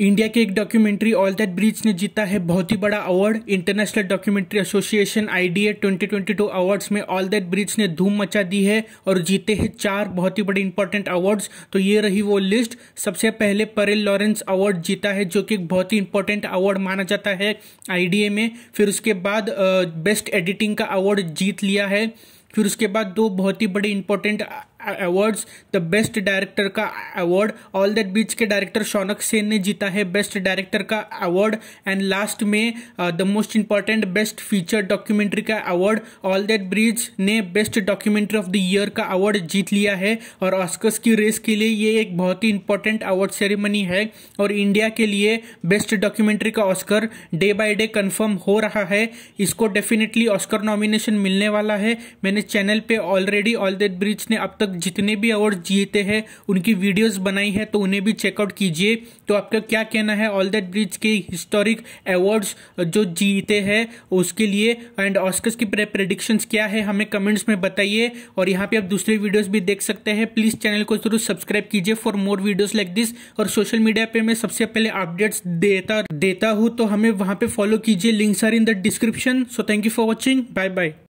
India के एक documentary all That Breathes ने जीता है बहुत ही बड़ा award International Documentary Association IDA 2022 awards में ऑल दैट ब्रिज ने धूम मचा दी है और जीते हैं चार बहुत ही बड़े इंपॉर्टेंट अवार्ड्स तो ये रही वो लिस्ट सबसे पहले परेल लॉरेंस अवार्ड जीता है जो कि एक बहुत ही इंपॉर्टेंट अवार्ड माना जाता है आई में फिर उसके बाद बेस्ट एडिटिंग का अवार्ड जीत लिया है फिर उसके बाद दो बहुत ही बड़े important awards the best director का अवार्ड ऑल दैट बीच के डायरेक्टर शौनक सेन ने जीता है बेस्ट डायरेक्टर का अवार्ड एंड लास्ट में the most important best feature documentary का अवार्ड ऑल दैट ब्रिज ने best documentary of the year का अवार्ड जीत लिया है और ऑस्कर्स की रेस के लिए ये एक बहुत ही इंपॉर्टेंट अवार्ड सेरेमनी है और इंडिया के लिए बेस्ट डॉक्यूमेंट्री का Oscar day by day confirm हो रहा है इसको डेफिनेटली ऑस्कर नॉमिनेशन मिलने वाला है मैंने मैंने चैनल पे ऑलरेडी ऑल दैट ब्रिज ने अब तक जितने भी अवार्ड जीते हैं उनकी वीडियोस बनाई है तो उन्हें भी चेकआउट कीजिए तो आपका क्या कहना है ऑल दैट ब्रिज के हिस्टोरिक अवार्ड्स जो जीते हैं उसके लिए एंड ऑस्कर्स की प्रेडिक्शन क्या है हमें कमेंट्स में बताइए और यहाँ पे आप दूसरे वीडियोज भी देख सकते हैं प्लीज़ चैनल को जरूर सब्सक्राइब कीजिए for more videos like this और सोशल मीडिया पे मैं सबसे पहले अपडेट्स देता देता हूँ तो हमें वहाँ पे फॉलो कीजिए links are in the description so thank you for watching bye bye